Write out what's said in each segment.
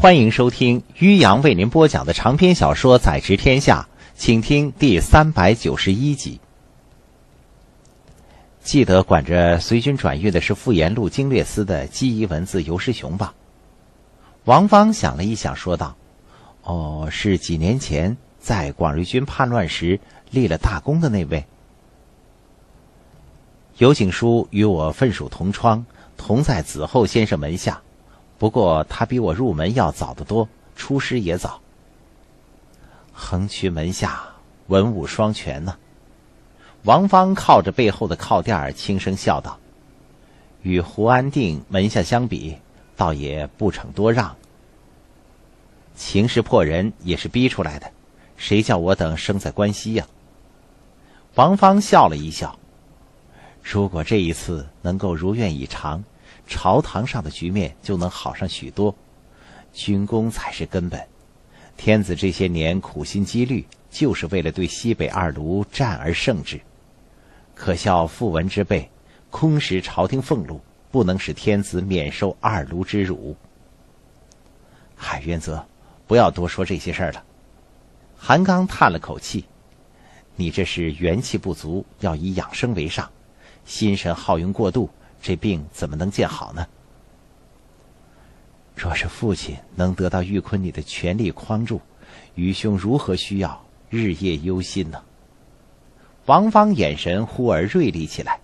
欢迎收听于洋为您播讲的长篇小说《宰执天下》，请听第三百九十一集。记得管着随军转运的是傅延路经略司的机仪文字尤师雄吧？王芳想了一想，说道：“哦，是几年前在广瑞军叛乱时立了大功的那位。”尤景书与我分属同窗，同在子厚先生门下。不过他比我入门要早得多，出师也早。横渠门下，文武双全呢。王芳靠着背后的靠垫轻声笑道：“与胡安定门下相比，倒也不逞多让。情势迫人，也是逼出来的，谁叫我等生在关西呀？”王芳笑了一笑：“如果这一次能够如愿以偿。”朝堂上的局面就能好上许多，军功才是根本。天子这些年苦心积虑，就是为了对西北二卢战而胜之。可笑傅文之辈，空食朝廷俸禄，不能使天子免受二卢之辱。海渊泽，不要多说这些事儿了。韩刚叹了口气：“你这是元气不足，要以养生为上，心神耗用过度。”这病怎么能见好呢？若是父亲能得到玉坤你的全力匡助，愚兄如何需要日夜忧心呢？王芳眼神忽而锐利起来。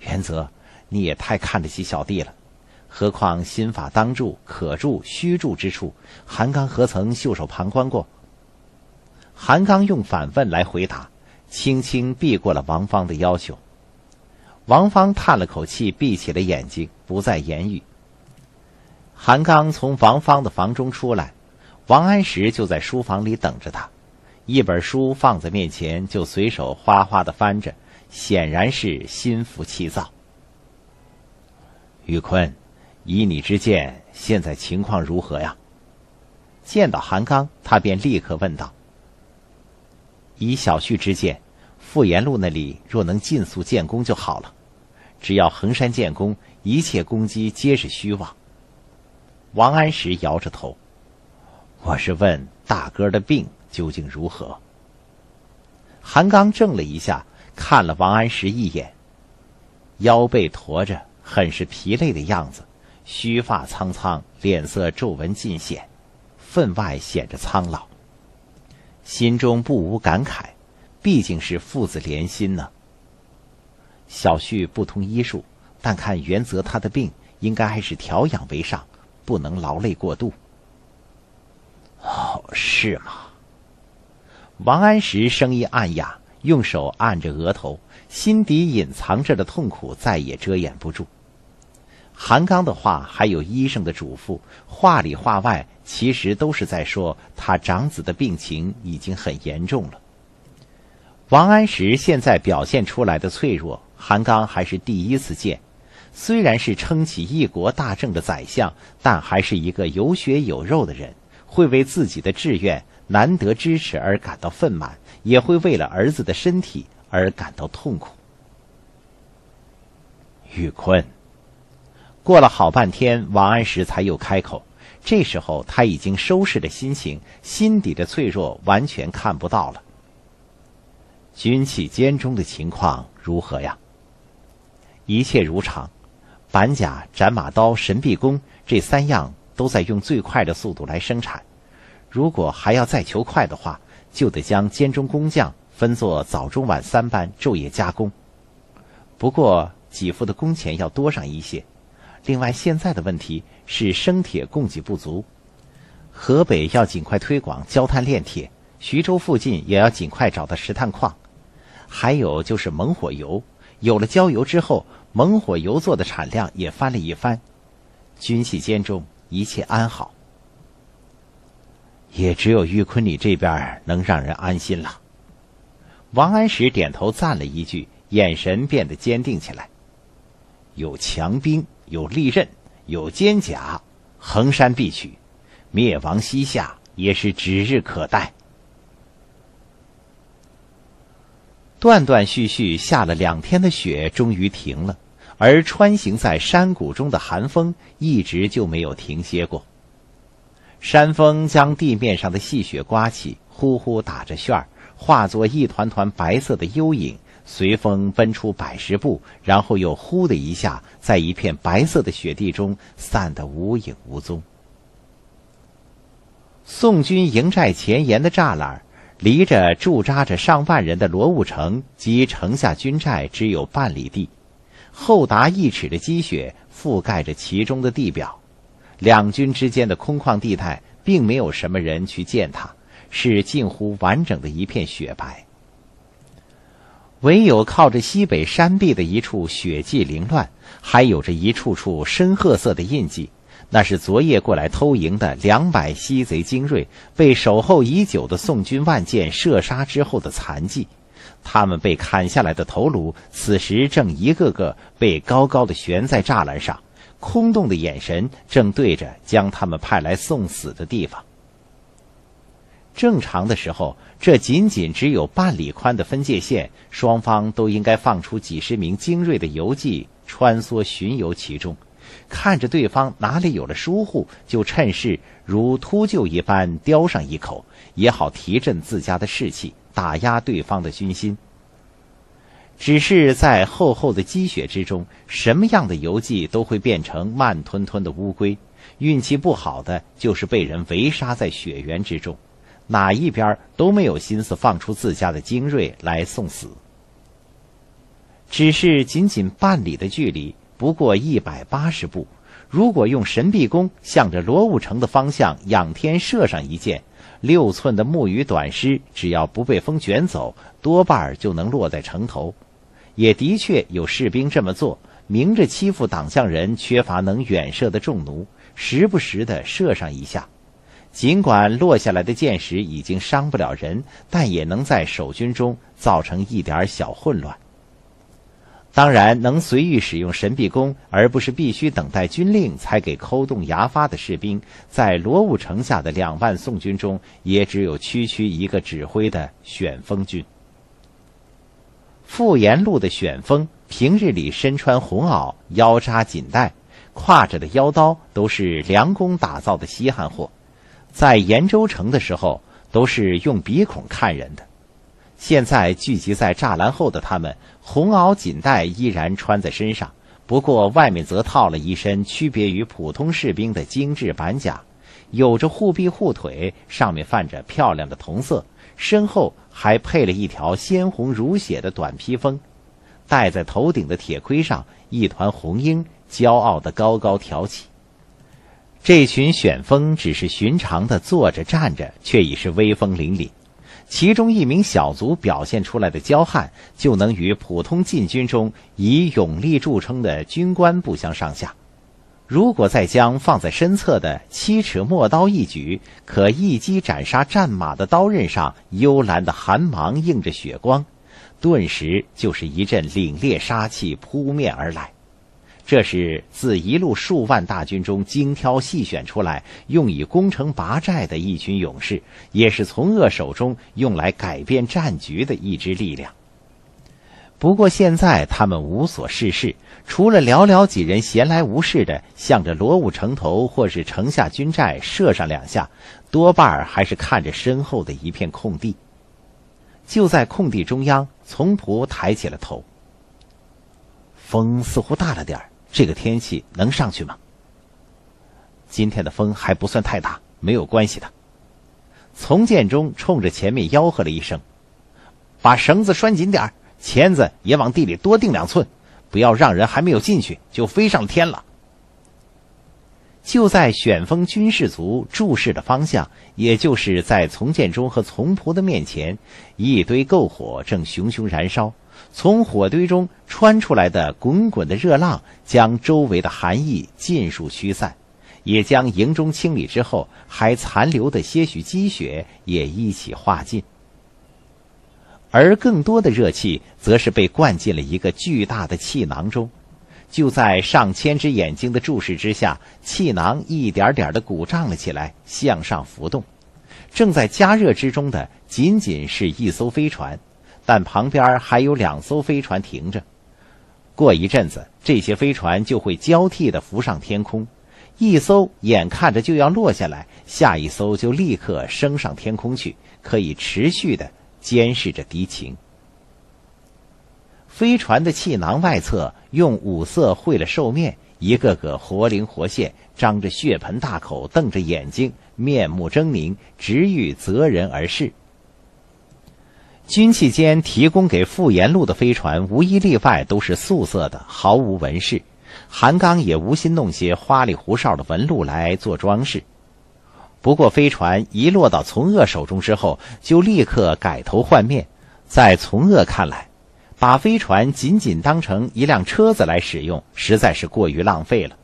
原则，你也太看得起小弟了。何况心法当助、可助、虚助之处，韩刚何曾袖手旁观过？韩刚用反问来回答，轻轻避过了王芳的要求。王芳叹了口气，闭起了眼睛，不再言语。韩刚从王芳的房中出来，王安石就在书房里等着他，一本书放在面前，就随手哗哗的翻着，显然是心浮气躁。玉坤，以你之见，现在情况如何呀？见到韩刚，他便立刻问道：“以小婿之见，傅延路那里若能尽速建功就好了。”只要衡山建功，一切攻击皆是虚妄。王安石摇着头：“我是问大哥的病究竟如何。”韩刚怔了一下，看了王安石一眼，腰背驼着，很是疲累的样子，须发苍苍，脸色皱纹尽显，分外显着苍老。心中不无感慨，毕竟是父子连心呢。小旭不通医术，但看原则，他的病应该还是调养为上，不能劳累过度。哦，是吗？王安石声音暗哑，用手按着额头，心底隐藏着的痛苦再也遮掩不住。韩刚的话，还有医生的嘱咐，话里话外其实都是在说他长子的病情已经很严重了。王安石现在表现出来的脆弱。韩刚还是第一次见，虽然是撑起一国大政的宰相，但还是一个有血有肉的人，会为自己的志愿难得支持而感到愤满，也会为了儿子的身体而感到痛苦。玉坤，过了好半天，王安石才又开口。这时候他已经收拾了心情，心底的脆弱完全看不到了。军旗监中的情况如何呀？一切如常，板甲、斩马刀、神臂弓这三样都在用最快的速度来生产。如果还要再求快的话，就得将监中工匠分作早中晚三班，昼夜加工。不过给付的工钱要多上一些。另外，现在的问题是生铁供给不足，河北要尽快推广焦炭炼铁，徐州附近也要尽快找到石炭矿。还有就是猛火油，有了焦油之后。猛火油作的产量也翻了一番，军器间中一切安好，也只有玉坤你这边能让人安心了。王安石点头赞了一句，眼神变得坚定起来。有强兵，有利刃，有坚甲，横山必取，灭亡西夏也是指日可待。断断续续下了两天的雪终于停了，而穿行在山谷中的寒风一直就没有停歇过。山风将地面上的细雪刮起，呼呼打着旋儿，化作一团团白色的幽影，随风奔出百十步，然后又呼的一下，在一片白色的雪地中散得无影无踪。宋军营寨前沿的栅栏。离着驻扎着上万人的罗务城及城下军寨只有半里地，厚达一尺的积雪覆盖着其中的地表。两军之间的空旷地带并没有什么人去践踏，是近乎完整的一片雪白。唯有靠着西北山壁的一处，雪迹凌乱，还有着一处处深褐色的印记。那是昨夜过来偷营的两百西贼精锐，被守候已久的宋军万箭射杀之后的残迹。他们被砍下来的头颅，此时正一个个被高高的悬在栅栏上，空洞的眼神正对着将他们派来送死的地方。正常的时候，这仅仅只有半里宽的分界线，双方都应该放出几十名精锐的游记穿梭巡游其中。看着对方哪里有了疏忽，就趁势如秃鹫一般叼上一口，也好提振自家的士气，打压对方的军心。只是在厚厚的积雪之中，什么样的游记都会变成慢吞吞的乌龟，运气不好的就是被人围杀在雪原之中。哪一边都没有心思放出自家的精锐来送死。只是仅仅半里的距离。不过一百八十步，如果用神臂弓向着罗武城的方向仰天射上一箭，六寸的木鱼短矢，只要不被风卷走，多半就能落在城头。也的确有士兵这么做，明着欺负党项人缺乏能远射的重弩，时不时的射上一下。尽管落下来的箭矢已经伤不了人，但也能在守军中造成一点小混乱。当然，能随意使用神臂弓，而不是必须等待军令才给抠动牙发的士兵，在罗武城下的两万宋军中，也只有区区一个指挥的选风军。傅延路的选风，平日里身穿红袄，腰扎锦带，挎着的腰刀都是良工打造的稀罕货，在延州城的时候，都是用鼻孔看人的。现在聚集在栅栏后的他们，红袄锦带依然穿在身上，不过外面则套了一身区别于普通士兵的精致板甲，有着护臂护腿，上面泛着漂亮的铜色，身后还配了一条鲜红如血的短披风，戴在头顶的铁盔上，一团红缨骄傲地高高挑起。这群选风只是寻常的坐着站着，却已是威风凛凛。其中一名小卒表现出来的骄悍，就能与普通禁军中以勇力著称的军官不相上下。如果再将放在身侧的七尺陌刀一举，可一击斩杀战马的刀刃上幽蓝的寒芒映着血光，顿时就是一阵凛冽杀气扑面而来。这是自一路数万大军中精挑细选出来，用以攻城拔寨的一群勇士，也是从恶手中用来改变战局的一支力量。不过现在他们无所事事，除了寥寥几人闲来无事的向着罗武城头或是城下军寨射上两下，多半还是看着身后的一片空地。就在空地中央，从仆抬起了头，风似乎大了点儿。这个天气能上去吗？今天的风还不算太大，没有关系的。从建中冲着前面吆喝了一声：“把绳子拴紧点儿，钳子也往地里多钉两寸，不要让人还没有进去就飞上天了。”就在选风军士卒注视的方向，也就是在从建中和从仆的面前，一堆篝火正熊熊燃烧。从火堆中穿出来的滚滚的热浪，将周围的寒意尽数驱散，也将营中清理之后还残留的些许积雪也一起化尽。而更多的热气，则是被灌进了一个巨大的气囊中，就在上千只眼睛的注视之下，气囊一点点的鼓胀了起来，向上浮动。正在加热之中的，仅仅是一艘飞船。但旁边还有两艘飞船停着，过一阵子，这些飞船就会交替的浮上天空，一艘眼看着就要落下来，下一艘就立刻升上天空去，可以持续的监视着敌情。飞船的气囊外侧用五色绘了兽面，一个个活灵活现，张着血盆大口，瞪着眼睛，面目狰狞，直欲择人而噬。军器间提供给傅延禄的飞船，无一例外都是素色的，毫无纹饰。韩刚也无心弄些花里胡哨的纹路来做装饰。不过飞船一落到从恶手中之后，就立刻改头换面。在从恶看来，把飞船仅仅当成一辆车子来使用，实在是过于浪费了。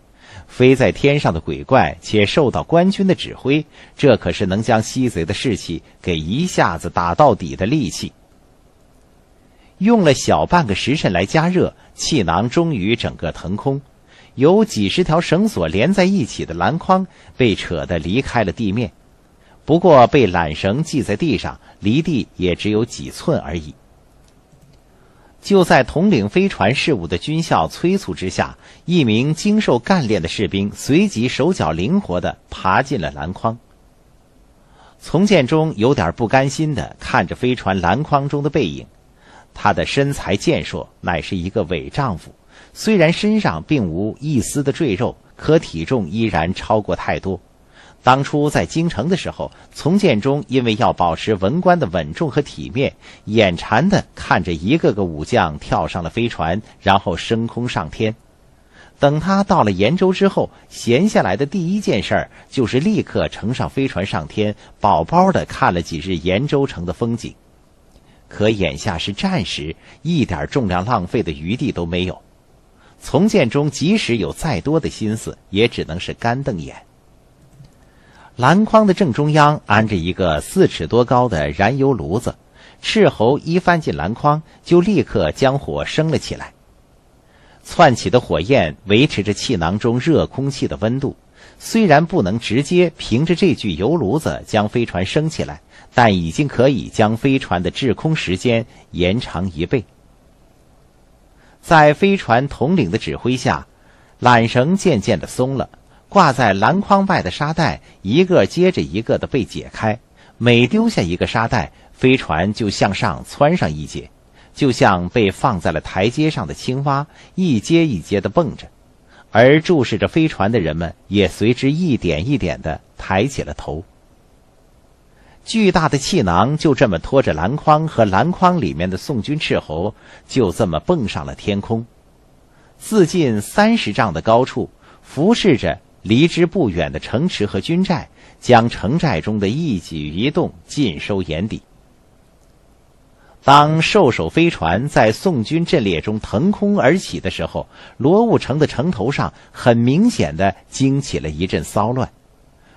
飞在天上的鬼怪，且受到官军的指挥，这可是能将西贼的士气给一下子打到底的利器。用了小半个时辰来加热气囊，终于整个腾空，有几十条绳索连在一起的篮筐被扯得离开了地面，不过被缆绳系在地上，离地也只有几寸而已。就在统领飞船事务的军校催促之下，一名精瘦干练的士兵随即手脚灵活地爬进了篮筐。从建中有点不甘心地看着飞船篮筐中的背影，他的身材健硕，乃是一个伪丈夫。虽然身上并无一丝的赘肉，可体重依然超过太多。当初在京城的时候，从建中因为要保持文官的稳重和体面，眼馋的看着一个个武将跳上了飞船，然后升空上天。等他到了延州之后，闲下来的第一件事儿就是立刻乘上飞船上天，饱饱的看了几日延州城的风景。可眼下是战时，一点重量浪费的余地都没有。从建中即使有再多的心思，也只能是干瞪眼。篮筐的正中央安着一个四尺多高的燃油炉子，赤猴一翻进篮筐，就立刻将火升了起来。窜起的火焰维持着气囊中热空气的温度，虽然不能直接凭着这具油炉子将飞船升起来，但已经可以将飞船的滞空时间延长一倍。在飞船统领的指挥下，缆绳渐渐的松了。挂在篮筐外的沙袋一个接着一个的被解开，每丢下一个沙袋，飞船就向上窜上一节，就像被放在了台阶上的青蛙，一节一节的蹦着，而注视着飞船的人们也随之一点一点的抬起了头。巨大的气囊就这么拖着篮筐和篮筐里面的宋军斥候，就这么蹦上了天空，自近三十丈的高处俯视着。离之不远的城池和军寨将城寨中的一举一动尽收眼底。当兽首飞船在宋军阵列中腾空而起的时候，罗兀城的城头上很明显的惊起了一阵骚乱。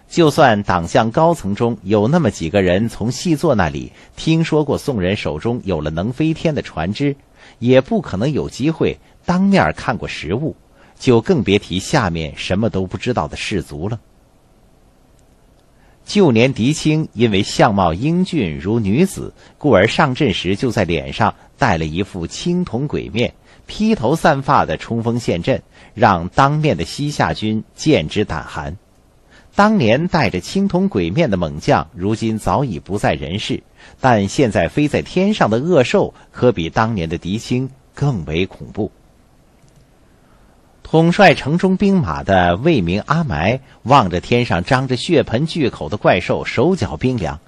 就算党项高层中有那么几个人从细作那里听说过宋人手中有了能飞天的船只，也不可能有机会当面看过实物。就更别提下面什么都不知道的士卒了。旧年狄青因为相貌英俊如女子，故而上阵时就在脸上戴了一副青铜鬼面，披头散发的冲锋陷阵，让当面的西夏军见之胆寒。当年戴着青铜鬼面的猛将，如今早已不在人世，但现在飞在天上的恶兽，可比当年的狄青更为恐怖。统帅城中兵马的魏明阿埋望着天上张着血盆巨口的怪兽，手脚冰凉。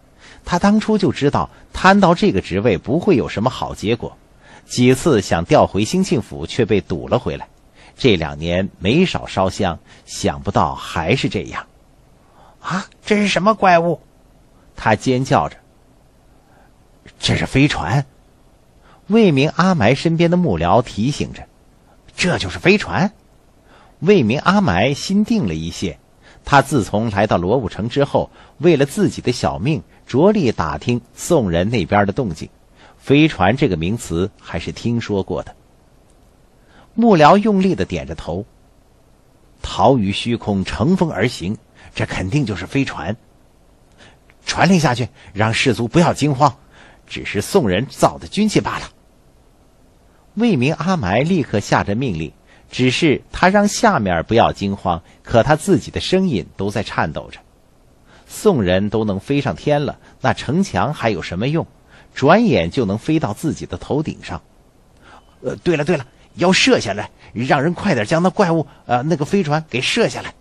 他当初就知道贪到这个职位不会有什么好结果，几次想调回兴庆府却被堵了回来。这两年没少烧香，想不到还是这样。啊！这是什么怪物？他尖叫着。这是飞船。魏明阿埋身边的幕僚提醒着：“这就是飞船。”魏明阿埋心定了一些，他自从来到罗武城之后，为了自己的小命，着力打听宋人那边的动静。飞船这个名词还是听说过的。幕僚用力的点着头。逃于虚空，乘风而行，这肯定就是飞船。传令下去，让士卒不要惊慌，只是宋人造的军器罢了。魏明阿埋立刻下着命令。只是他让下面不要惊慌，可他自己的声音都在颤抖着。宋人都能飞上天了，那城墙还有什么用？转眼就能飞到自己的头顶上。呃，对了对了，要射下来，让人快点将那怪物呃那个飞船给射下来。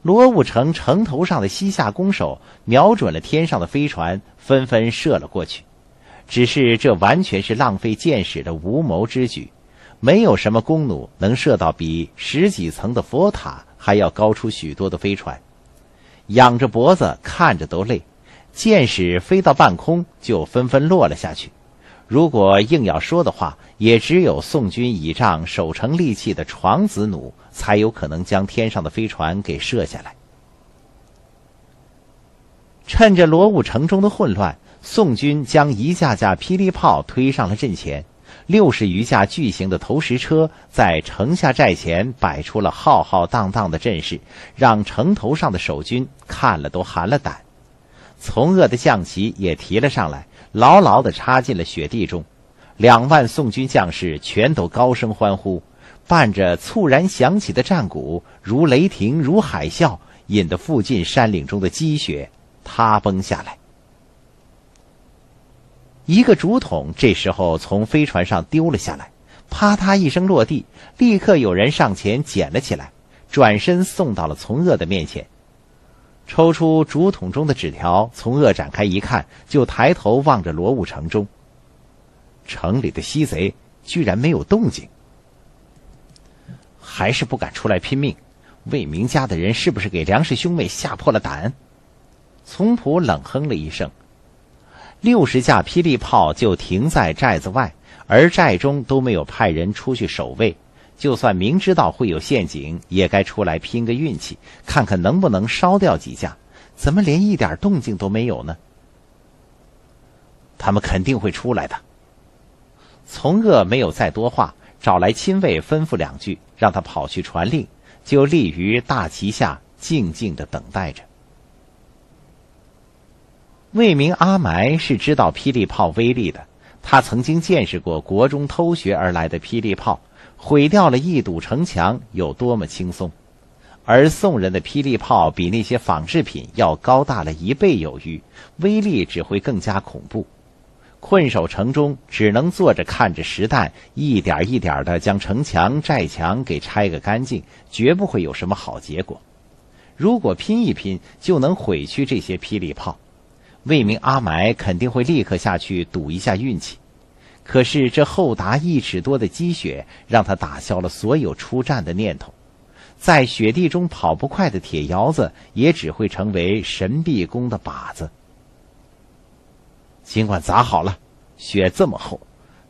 罗武城城头上的西夏弓手瞄准了天上的飞船，纷纷射了过去。只是这完全是浪费箭矢的无谋之举。没有什么弓弩能射到比十几层的佛塔还要高出许多的飞船，仰着脖子看着都累，箭矢飞到半空就纷纷落了下去。如果硬要说的话，也只有宋军倚仗守城利器的床子弩，才有可能将天上的飞船给射下来。趁着罗武城中的混乱，宋军将一架架霹雳炮推上了阵前。六十余架巨型的投石车在城下寨前摆出了浩浩荡荡的阵势，让城头上的守军看了都寒了胆。从恶的将旗也提了上来，牢牢的插进了雪地中。两万宋军将士全都高声欢呼，伴着猝然响起的战鼓，如雷霆，如海啸，引得附近山岭中的积雪塌崩下来。一个竹筒这时候从飞船上丢了下来，啪嗒一声落地，立刻有人上前捡了起来，转身送到了从恶的面前。抽出竹筒中的纸条，从恶展开一看，就抬头望着罗武城中。城里的西贼居然没有动静，还是不敢出来拼命。魏明家的人是不是给梁氏兄妹吓破了胆？从仆冷哼了一声。六十架霹雳炮就停在寨子外，而寨中都没有派人出去守卫。就算明知道会有陷阱，也该出来拼个运气，看看能不能烧掉几架。怎么连一点动静都没有呢？他们肯定会出来的。从恶没有再多话，找来亲卫，吩咐两句，让他跑去传令，就立于大旗下，静静的等待着。魏明阿埋是知道霹雳炮威力的，他曾经见识过国中偷学而来的霹雳炮，毁掉了一堵城墙有多么轻松。而宋人的霹雳炮比那些仿制品要高大了一倍有余，威力只会更加恐怖。困守城中，只能坐着看着石弹一点一点的将城墙、寨墙给拆个干净，绝不会有什么好结果。如果拼一拼，就能毁去这些霹雳炮。魏明阿埋肯定会立刻下去赌一下运气，可是这厚达一尺多的积雪让他打消了所有出战的念头，在雪地中跑不快的铁窑子也只会成为神臂弓的靶子。尽管砸好了，雪这么厚，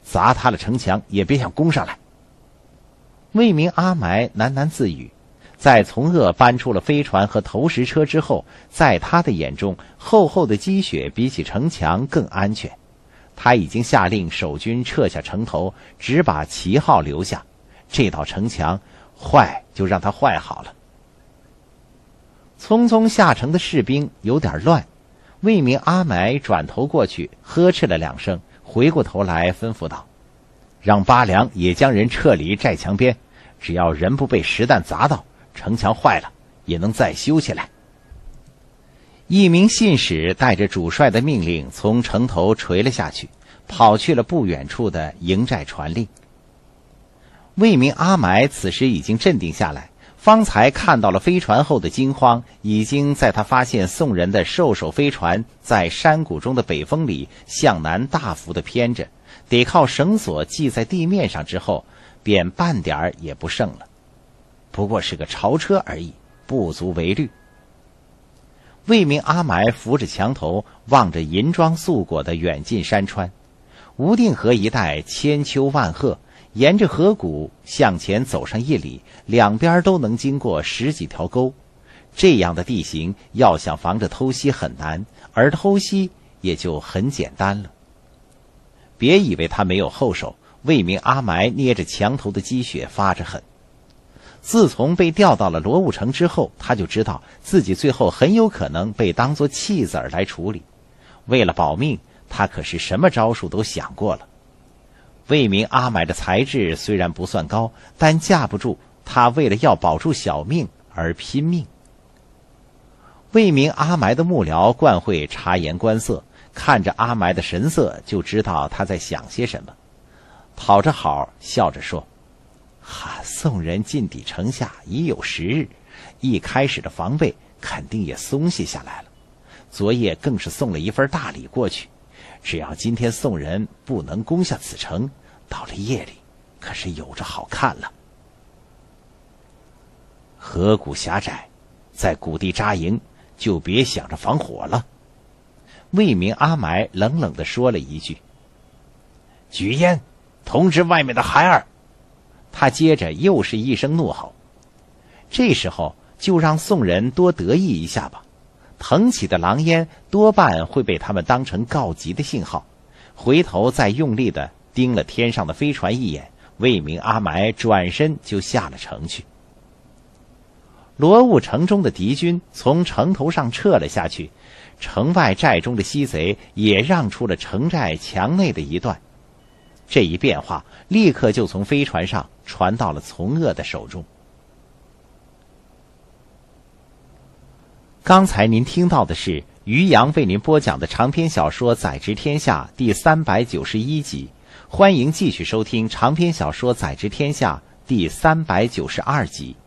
砸塌了城墙也别想攻上来。魏明阿埋喃喃自语。在从恶搬出了飞船和投石车之后，在他的眼中，厚厚的积雪比起城墙更安全。他已经下令守军撤下城头，只把旗号留下。这道城墙坏就让它坏好了。匆匆下城的士兵有点乱，卫明阿埋转头过去呵斥了两声，回过头来吩咐道：“让八良也将人撤离寨墙边，只要人不被石弹砸到。”城墙坏了也能再修起来。一名信使带着主帅的命令从城头垂了下去，跑去了不远处的营寨传令。魏明阿埋此时已经镇定下来，方才看到了飞船后的惊慌，已经在他发现宋人的兽首飞船在山谷中的北风里向南大幅的偏着，得靠绳索系在地面上之后，便半点儿也不剩了。不过是个潮车而已，不足为虑。魏明阿埋扶着墙头，望着银装素裹的远近山川，无定河一带千秋万壑，沿着河谷向前走上一里，两边都能经过十几条沟。这样的地形要想防着偷袭很难，而偷袭也就很简单了。别以为他没有后手，魏明阿埋捏着墙头的积雪发着狠。自从被调到了罗武城之后，他就知道自己最后很有可能被当作弃子儿来处理。为了保命，他可是什么招数都想过了。魏明阿埋的才智虽然不算高，但架不住他为了要保住小命而拼命。魏明阿埋的幕僚惯会察言观色，看着阿埋的神色就知道他在想些什么，讨着好笑着说：“嗨。”宋人进抵城下已有十日，一开始的防备肯定也松懈下来了。昨夜更是送了一份大礼过去。只要今天宋人不能攻下此城，到了夜里，可是有着好看了。河谷狭窄，在谷地扎营，就别想着防火了。魏明阿埋冷冷的说了一句：“菊烟，通知外面的孩儿。”他接着又是一声怒吼，这时候就让宋人多得意一下吧。腾起的狼烟多半会被他们当成告急的信号，回头再用力的盯了天上的飞船一眼。魏明阿埋转身就下了城去。罗雾城中的敌军从城头上撤了下去，城外寨中的西贼也让出了城寨墙内的一段。这一变化立刻就从飞船上传到了从恶的手中。刚才您听到的是于洋为您播讲的长篇小说《宰执天下》第三百九十一集，欢迎继续收听长篇小说《宰执天下》第三百九十二集。